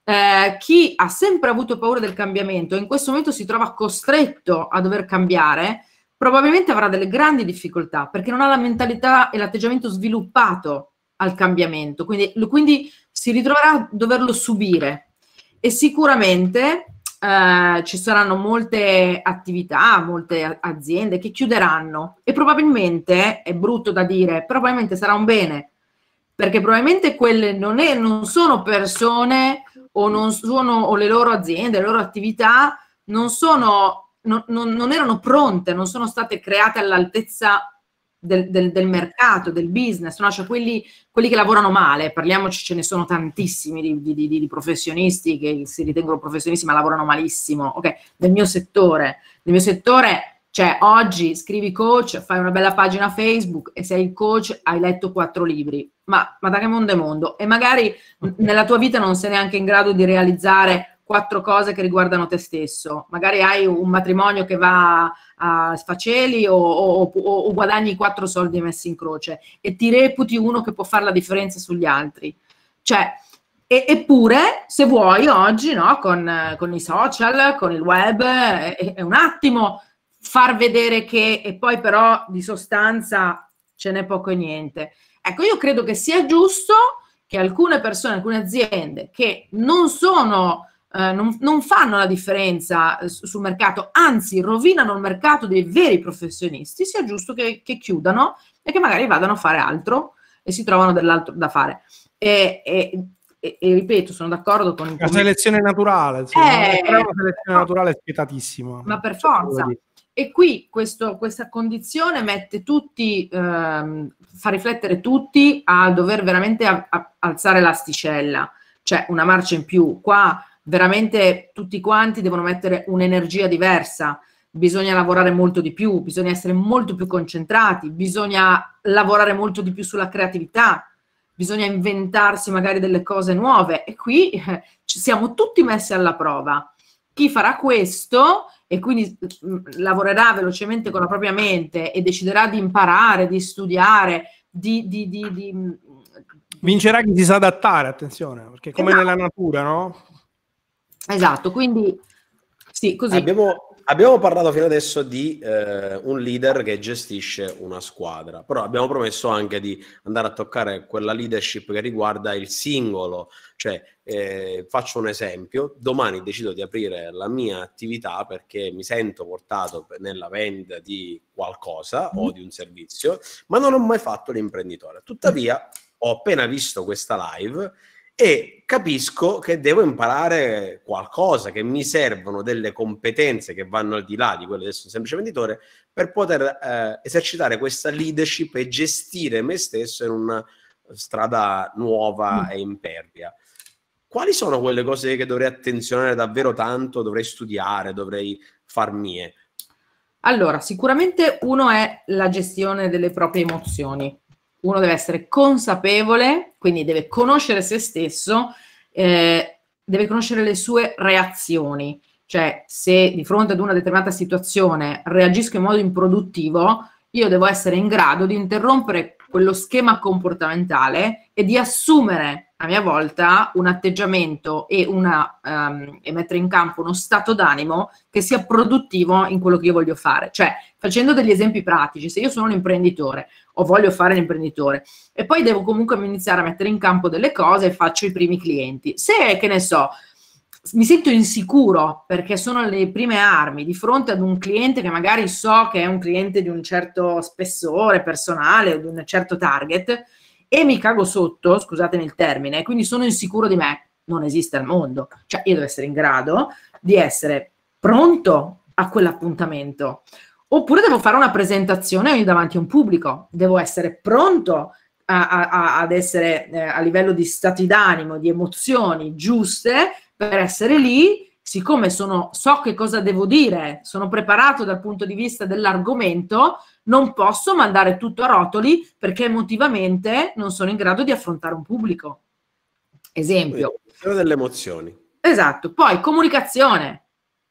Eh, chi ha sempre avuto paura del cambiamento e in questo momento si trova costretto a dover cambiare, probabilmente avrà delle grandi difficoltà perché non ha la mentalità e l'atteggiamento sviluppato al cambiamento, quindi, quindi si ritroverà a doverlo subire e sicuramente eh, ci saranno molte attività, molte aziende che chiuderanno e probabilmente, è brutto da dire, probabilmente sarà un bene perché probabilmente quelle non, è, non sono persone o, non sono, o le loro aziende, le loro attività non, sono, non, non erano pronte, non sono state create all'altezza del, del, del, mercato, del business, no? cioè quelli, quelli, che lavorano male, parliamoci, ce ne sono tantissimi di, di, di, di, professionisti che si ritengono professionisti ma lavorano malissimo, ok? Nel mio settore, nel mio settore cioè, oggi scrivi coach, fai una bella pagina Facebook e sei il coach, hai letto quattro libri. Ma, ma da che mondo è mondo? E magari nella tua vita non sei neanche in grado di realizzare quattro cose che riguardano te stesso. Magari hai un matrimonio che va a sfaceli o, o, o, o guadagni quattro soldi messi in croce e ti reputi uno che può fare la differenza sugli altri. Cioè, e, eppure, se vuoi, oggi no, con, con, i social, con il web, è, è un attimo far vedere che, e poi però di sostanza ce n'è poco e niente. Ecco, io credo che sia giusto che alcune persone, alcune aziende che non sono, eh, non, non, fanno la differenza eh, sul mercato, anzi rovinano il mercato dei veri professionisti, sia giusto che, che chiudano e che magari vadano a fare altro e si trovano dell'altro da fare. E, e, e, e ripeto, sono d'accordo con... La selezione naturale, insomma, eh, però la selezione naturale è spietatissima. Ma per forza. Cioè, e qui questo, questa condizione mette tutti, ehm, fa riflettere tutti a dover veramente a, a, alzare l'asticella, cioè una marcia in più. Qua veramente tutti quanti devono mettere un'energia diversa, bisogna lavorare molto di più, bisogna essere molto più concentrati, bisogna lavorare molto di più sulla creatività, bisogna inventarsi magari delle cose nuove e qui eh, ci siamo tutti messi alla prova. Chi farà questo e quindi mm, lavorerà velocemente con la propria mente e deciderà di imparare, di studiare, di... di, di, di... Mm, Vincerà chi si sa adattare, attenzione, perché come esatto. nella natura, no? Esatto, quindi sì, così. Abbiamo, abbiamo parlato fino adesso di eh, un leader che gestisce una squadra, però abbiamo promesso anche di andare a toccare quella leadership che riguarda il singolo, cioè eh, faccio un esempio, domani decido di aprire la mia attività perché mi sento portato nella vendita di qualcosa o mm-hmm. di un servizio, ma non ho mai fatto l'imprenditore. Tuttavia, ho appena visto questa live e capisco che devo imparare qualcosa, che mi servono delle competenze che vanno al di là di quelle di essere un semplice venditore per poter eh, esercitare questa leadership e gestire me stesso in una strada nuova mm. e impervia. Quali sono quelle cose che dovrei attenzionare davvero tanto, dovrei studiare, dovrei far mie? Allora, sicuramente uno è la gestione delle proprie emozioni. Uno deve essere consapevole quindi deve conoscere se stesso, eh, deve conoscere le sue reazioni, cioè se di fronte ad una determinata situazione reagisco in modo improduttivo, io devo essere in grado di interrompere quello schema comportamentale e di assumere a mia volta un atteggiamento e, una, um, e mettere in campo uno stato d'animo che sia produttivo in quello che io voglio fare. Cioè, facendo degli esempi pratici, se io sono un imprenditore o voglio fare l'imprenditore e poi devo comunque iniziare a mettere in campo delle cose e faccio i primi clienti. Se, che ne so, mi sento insicuro perché sono le prime armi di fronte ad un cliente che magari so che è un cliente di un certo spessore personale o di un certo target, e mi cago sotto, scusatemi il termine, quindi sono insicuro di me, non esiste al mondo. Cioè io devo essere in grado di essere pronto a quell'appuntamento. Oppure devo fare una presentazione davanti a un pubblico, devo essere pronto a, a, ad essere eh, a livello di stati d'animo, di emozioni giuste per essere lì siccome sono, so che cosa devo dire, sono preparato dal punto di vista dell'argomento, non posso mandare tutto a rotoli perché emotivamente non sono in grado di affrontare un pubblico. Esempio. Delle emozioni. Esatto. Poi comunicazione.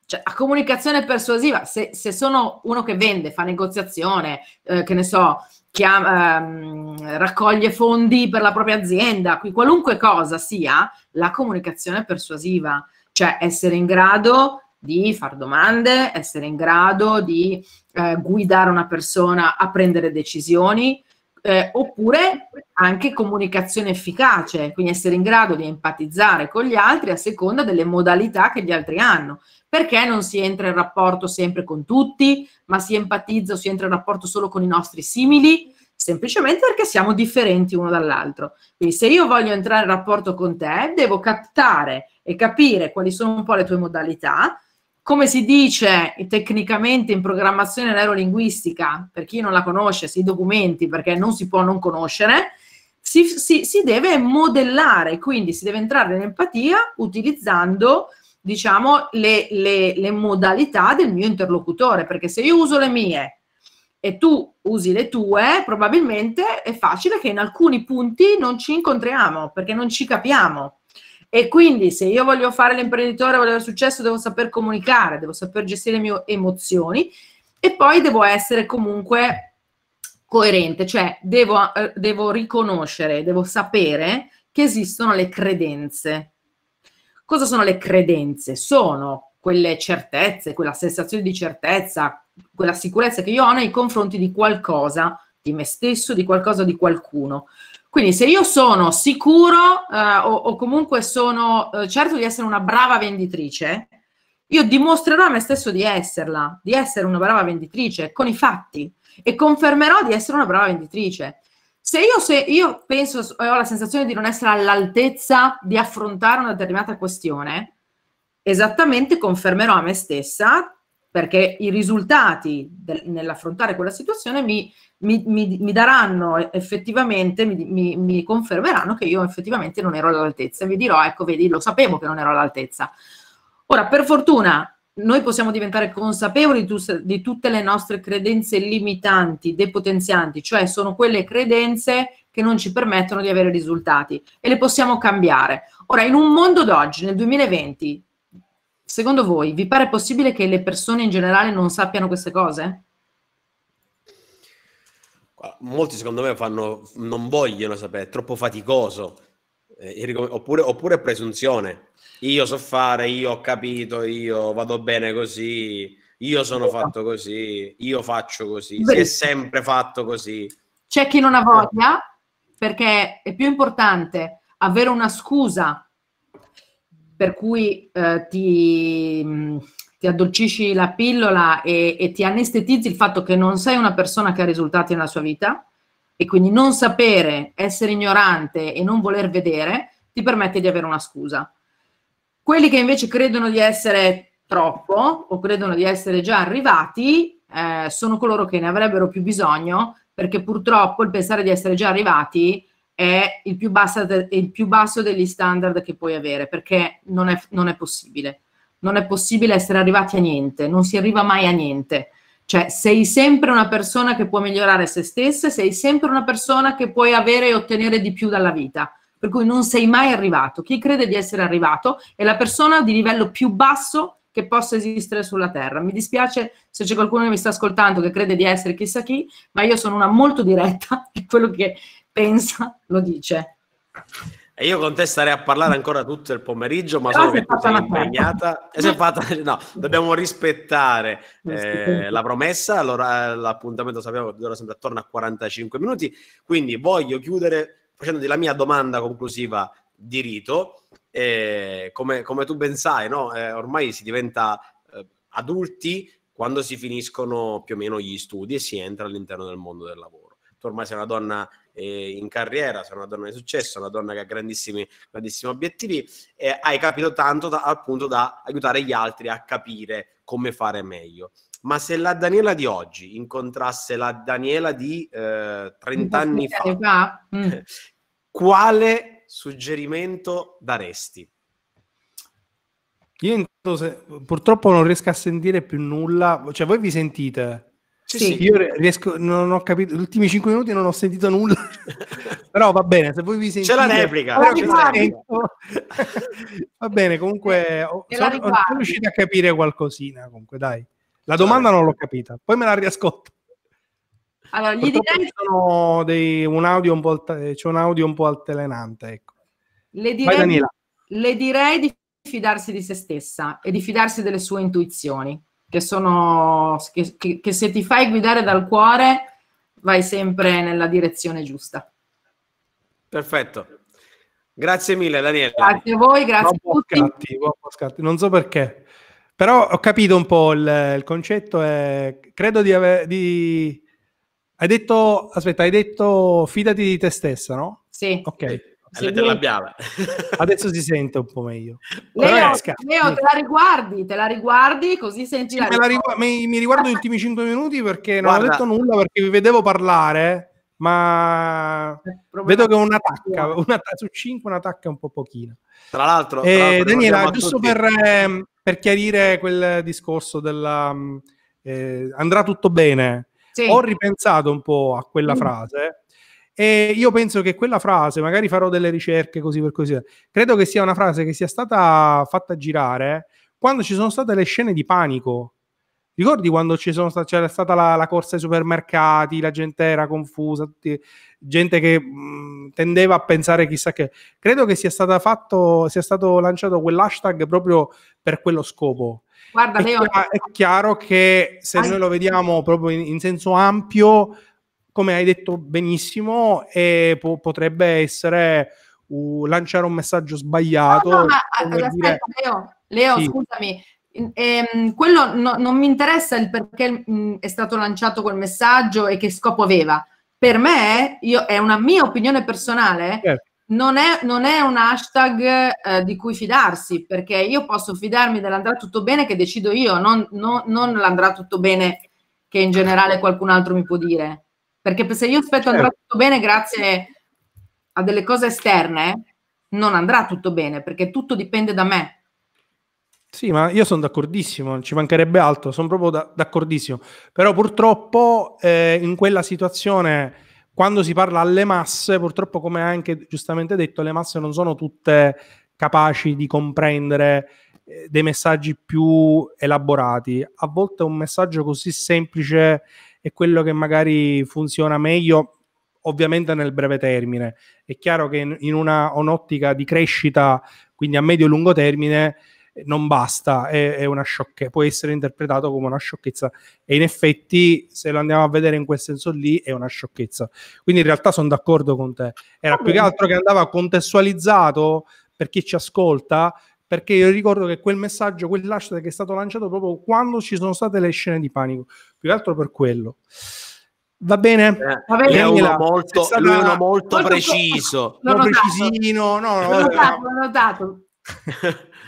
Cioè, a comunicazione persuasiva, se, se sono uno che vende, fa negoziazione, eh, che ne so, chiama, ehm, raccoglie fondi per la propria azienda, qui qualunque cosa sia, la comunicazione persuasiva cioè essere in grado di far domande, essere in grado di eh, guidare una persona a prendere decisioni, eh, oppure anche comunicazione efficace, quindi essere in grado di empatizzare con gli altri a seconda delle modalità che gli altri hanno. Perché non si entra in rapporto sempre con tutti, ma si empatizza o si entra in rapporto solo con i nostri simili? semplicemente perché siamo differenti uno dall'altro. Quindi se io voglio entrare in rapporto con te, devo captare e capire quali sono un po' le tue modalità, come si dice tecnicamente in programmazione neurolinguistica, per chi non la conosce, si documenti perché non si può non conoscere, si, si, si deve modellare, quindi si deve entrare in empatia utilizzando diciamo, le, le, le modalità del mio interlocutore, perché se io uso le mie e tu usi le tue, probabilmente è facile che in alcuni punti non ci incontriamo perché non ci capiamo. E quindi se io voglio fare l'imprenditore, voglio avere successo, devo saper comunicare, devo saper gestire le mie emozioni e poi devo essere comunque coerente, cioè devo, eh, devo riconoscere, devo sapere che esistono le credenze. Cosa sono le credenze? Sono quelle certezze, quella sensazione di certezza, quella sicurezza che io ho nei confronti di qualcosa, di me stesso, di qualcosa, di qualcuno. Quindi se io sono sicuro eh, o, o, comunque sono eh, certo di essere una brava venditrice, io dimostrerò a me stesso di esserla, di essere una brava venditrice con i fatti e confermerò di essere una brava venditrice. Se io, se io penso e ho la sensazione di non essere all'altezza di affrontare una determinata questione, esattamente confermerò a me stessa perché i risultati del, nell'affrontare quella situazione mi, mi, mi, mi daranno effettivamente, mi, confermeranno che io effettivamente non ero all'altezza e vi dirò, ecco, vedi, lo sapevo che non ero all'altezza. Ora, per fortuna, noi possiamo diventare consapevoli di, di tutte le nostre credenze limitanti, depotenzianti, cioè sono quelle credenze che non ci permettono di avere risultati e le possiamo cambiare. Ora, in un mondo d'oggi, nel 2020, Secondo voi, vi pare possibile che le persone in generale non sappiano queste cose? Molti secondo me fanno, non vogliono sapere, è troppo faticoso. Eh, oppure, oppure presunzione. Io so fare, io ho capito, io vado bene così, io sono fatto così, io faccio così, si è sempre fatto così. C'è chi non ha eh. voglia perché è più importante avere una scusa per cui eh, ti, ti, addolcisci la pillola e, e, ti anestetizzi il fatto che non sei una persona che ha risultati nella sua vita e quindi non sapere, essere ignorante e non voler vedere ti permette di avere una scusa. Quelli che invece credono di essere troppo o credono di essere già arrivati eh, sono coloro che ne avrebbero più bisogno perché purtroppo il pensare di essere già arrivati è il più, de, il più, basso degli standard che puoi avere, perché non è, non è, possibile. Non è possibile essere arrivati a niente, non si arriva mai a niente. Cioè, sei sempre una persona che può migliorare se stessa, sei sempre una persona che puoi avere e ottenere di più dalla vita. Per cui non sei mai arrivato. Chi crede di essere arrivato è la persona di livello più basso che possa esistere sulla Terra. Mi dispiace se c'è qualcuno che mi sta ascoltando che crede di essere chissà chi, ma io sono una molto diretta e quello che pensa, lo dice. E io con te starei a parlare ancora tutto il pomeriggio, ma Però sono fatta impegnata. E se fatta, no, dobbiamo rispettare eh, eh la promessa. Allora, eh, l'appuntamento sappiamo che dura sempre attorno a 45 minuti. Quindi voglio chiudere facendoti la mia domanda conclusiva di rito. Eh, come, come, tu ben sai, no? eh, ormai si diventa eh, adulti quando si finiscono più o meno gli studi e si entra all'interno del mondo del lavoro ormai sei una donna eh, in carriera, sei una donna di successo, una donna che ha grandissimi, grandissimi obiettivi e hai capito tanto da, al da aiutare gli altri a capire come fare meglio. Ma se la Daniela di oggi incontrasse la Daniela di eh, 30 anni fa, fa. Mm. quale suggerimento daresti? Io purtroppo non riesco a sentire più nulla, cioè voi vi sentite? Sì, sì. Io riesco, non ho capito, gli ultimi 5 minuti non ho sentito nulla, però va bene, se voi vi sentite... C'è la replica! Però va bene, comunque eh, ho, sono, sono riuscito a capire qualcosina, comunque dai. La domanda non l'ho capita, poi me la riascolto. Allora, gli direi... sono dei, un audio un po', eh, c'è un audio un po' altelenante, ecco. Le direi, Vai, le direi di fidarsi di se stessa e di fidarsi delle sue intuizioni che, sono, che, che, che se ti fai guidare dal cuore vai sempre nella direzione giusta. Perfetto. Grazie mille Daniele. Grazie a voi, grazie no, a tutti. Scatti, scatti. Non so perché, però ho capito un po' il, il concetto. È, credo di aver... Di... Hai detto, aspetta, hai detto fidati di te stessa, no? Sì. Ok. Lei te l'abbiava. Adesso si sente un po' meglio. Leo, Leo, te la riguardi, te la riguardi così senti la, la rigu- mi, mi, riguardo gli ultimi 5 minuti perché non Guarda. ho detto nulla perché vi vedevo parlare, ma eh, vedo che un'attacca, tacca, su 5 un'attacca un po' pochina. Tra l'altro, tra eh, l'altro Daniela, giusto per, ehm, per, chiarire quel discorso della ehm, eh, andrà tutto bene, sì. ho ripensato un po' a quella mm. frase e io penso che quella frase, magari farò delle ricerche così per così, credo che sia una frase che sia stata fatta girare quando ci sono state le scene di panico. Ricordi quando sta- c'era stata la, la, corsa ai supermercati, la gente era confusa, tutti, gente che mh, mhmm, tendeva a pensare chissà che. Credo che sia, fatto, sia stato lanciato quell'hashtag proprio per quello scopo. Guarda, è, chi- è chiaro che se noi lo vediamo proprio in, in senso ampio, come hai detto benissimo, e po- potrebbe essere uh, lanciare un messaggio sbagliato. No, no, ma, allora, dire... aspetta, Leo, Leo sì. scusami, eh, quello no, non mi interessa il perché mh, è stato lanciato quel messaggio e che scopo aveva. Per me, io, è una mia opinione personale, certo. non, è, non, è, un hashtag eh, di cui fidarsi, perché io posso fidarmi dell'andrà tutto bene che decido io, non, non, non l'andrà tutto bene che in generale qualcun altro mi può dire. Perché se io aspetto certo. andrà tutto bene grazie a delle cose esterne, non andrà tutto bene, perché tutto dipende da me. Sì, ma io sono d'accordissimo, ci mancherebbe altro, sono proprio da, d'accordissimo. Però purtroppo eh, in quella situazione, quando si parla alle masse, purtroppo come hai anche giustamente detto, le masse non sono tutte capaci di comprendere eh, dei messaggi più elaborati. A volte un messaggio così semplice è quello che magari funziona meglio ovviamente nel breve termine. È chiaro che in una, un'ottica di crescita, quindi a medio e lungo termine, non basta, è, è una sciocchezza, può essere interpretato come una sciocchezza e in effetti se lo andiamo a vedere in quel senso lì è una sciocchezza. Quindi in realtà sono d'accordo con te. Era più che altro che andava contestualizzato per chi ci ascolta, perché io ricordo che quel messaggio, quell'hashtag è stato lanciato proprio quando ci sono state le scene di panico più che altro per quello. Va bene? Eh, Va bene. Lui è molto, stata... lui uno molto, molto preciso. L'ho precisino, no, no, l'ho notato, l'ho notato.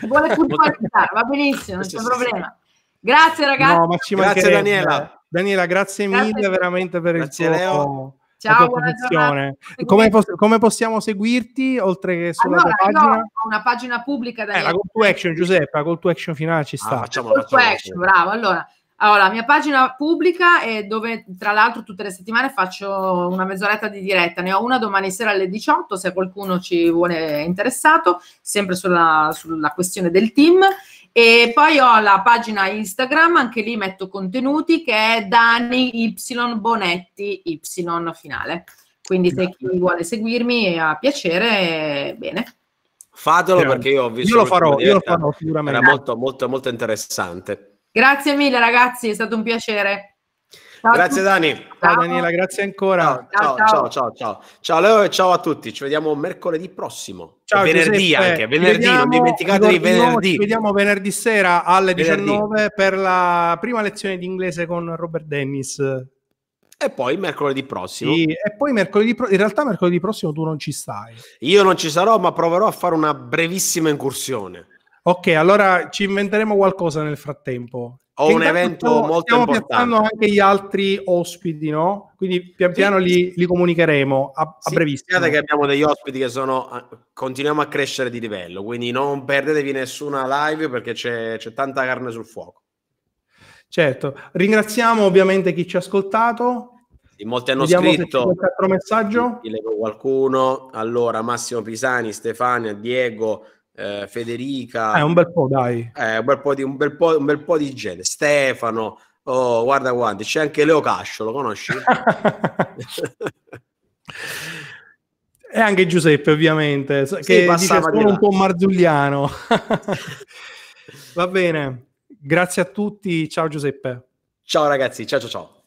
Vuole puntualizzare, va benissimo, non c'è problema. Grazie ragazzi. No, grazie Daniela. Daniela, grazie, grazie mille veramente per grazie il tuo... Leo. Ciao, come, pos- come, possiamo seguirti oltre che sulla allora, pagina? No, una pagina pubblica eh, la call to action Giuseppe, la call to action finale ci ah, sta. Ah, facciamo, call facciamo, to action, bravo. Allora, allora, la mia pagina pubblica è dove tra l'altro tutte le settimane faccio una mezz'oretta di diretta, ne ho una domani sera alle 18 se qualcuno ci vuole interessato, sempre sulla, sulla questione del team. E poi ho la pagina Instagram, anche lì metto contenuti, che è Dani Y Bonetti Y finale. Quindi se chi vuole seguirmi a piacere, bene. Fatelo perché io ho visto... Io lo farò, io lo farò sicuramente. Era molto, molto, molto interessante. Grazie mille ragazzi, è stato un piacere. Ciao grazie Dani. Ciao. ciao Daniela, grazie ancora. Ciao ciao, ciao ciao ciao ciao. Ciao, a tutti, ci vediamo mercoledì prossimo. Ciao, venerdì Giuseppe. anche, venerdì, vediamo, non dimenticatevi venerdì. Ci vediamo venerdì sera alle venerdì. 19 per la prima lezione di inglese con Robert Dennis. E poi mercoledì prossimo. Sì, e poi mercoledì prossimo. In realtà mercoledì prossimo tu non ci stai. Io non ci sarò, ma proverò a fare una brevissima incursione. Ok, allora ci inventeremo qualcosa nel frattempo. Ho e un evento molto stiamo importante. Stiamo piazzando anche gli altri ospiti, no? Quindi pian piano sì, li, li, comunicheremo a, sì, a brevissimo. Sappiate che abbiamo degli ospiti che sono, eh, continuiamo a crescere di livello, quindi non perdetevi nessuna live perché c'è, c'è tanta carne sul fuoco. Certo, ringraziamo ovviamente chi ci ha ascoltato, molti hanno Vediamo scritto messaggio. Ti leggo qualcuno. Allora, Massimo Pisani, Stefania, Diego, eh, Federica. È eh, un bel po', dai. Eh, un, bel po di, un, bel po', un bel po' di gente. Stefano, oh, guarda quanti. C'è anche Leo Cascio, lo conosci? e anche Giuseppe, ovviamente, che sì, dice sono un po' marzulliano. Va bene, grazie a tutti. Ciao Giuseppe. Ciao ragazzi, ciao ciao ciao.